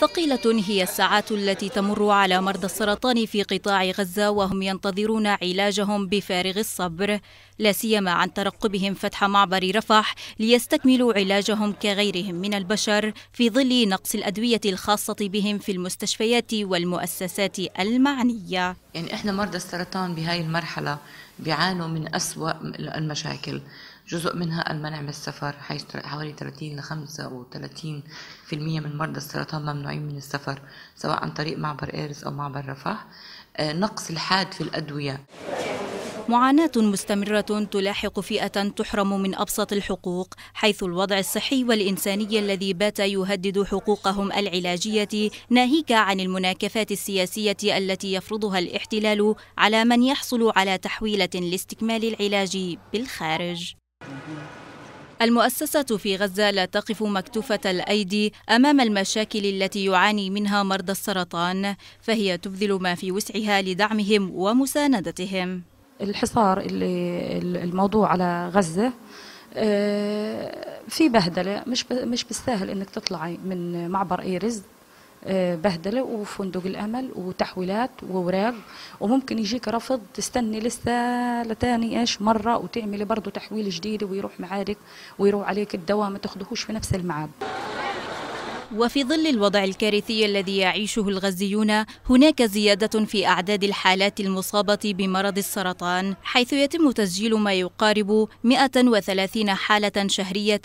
ثقيلة هي الساعات التي تمر على مرضى السرطان في قطاع غزة وهم ينتظرون علاجهم بفارغ الصبر لا سيما عن ترقبهم فتح معبر رفح ليستكملوا علاجهم كغيرهم من البشر في ظل نقص الأدوية الخاصة بهم في المستشفيات والمؤسسات المعنية يعني إحنا مرضى السرطان بهاي المرحلة بيعانوا من أسوأ المشاكل جزء منها المنع من السفر حيث حوالي 30 ل 35% من مرضى السرطان ممنوعين من السفر سواء عن طريق معبر إيرس أو معبر رفح آه، نقص الحاد في الأدوية معاناة مستمرة تلاحق فئة تحرم من أبسط الحقوق حيث الوضع الصحي والإنساني الذي بات يهدد حقوقهم العلاجية ناهيك عن المناكفات السياسية التي يفرضها الاحتلال على من يحصل على تحويلة لاستكمال العلاج بالخارج المؤسسة في غزة لا تقف مكتوفة الأيدي أمام المشاكل التي يعاني منها مرضى السرطان فهي تبذل ما في وسعها لدعمهم ومساندتهم الحصار اللي الموضوع على غزة آه، في بهدلة مش مش بالسهل انك تطلعي من معبر ايرز بهدله وفندق الامل وتحويلات وأوراق وممكن يجيك رفض تستني لسه لتاني ايش مره وتعملي برضو تحويل جديد ويروح معارك ويروح عليك الدوام ما تاخذهوش في نفس المعاد وفي ظل الوضع الكارثي الذي يعيشه الغزيون هناك زيادة في أعداد الحالات المصابة بمرض السرطان حيث يتم تسجيل ما يقارب 130 حالة شهرية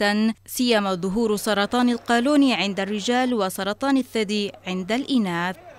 سيما ظهور سرطان القولون عند الرجال وسرطان الثدي عند الإناث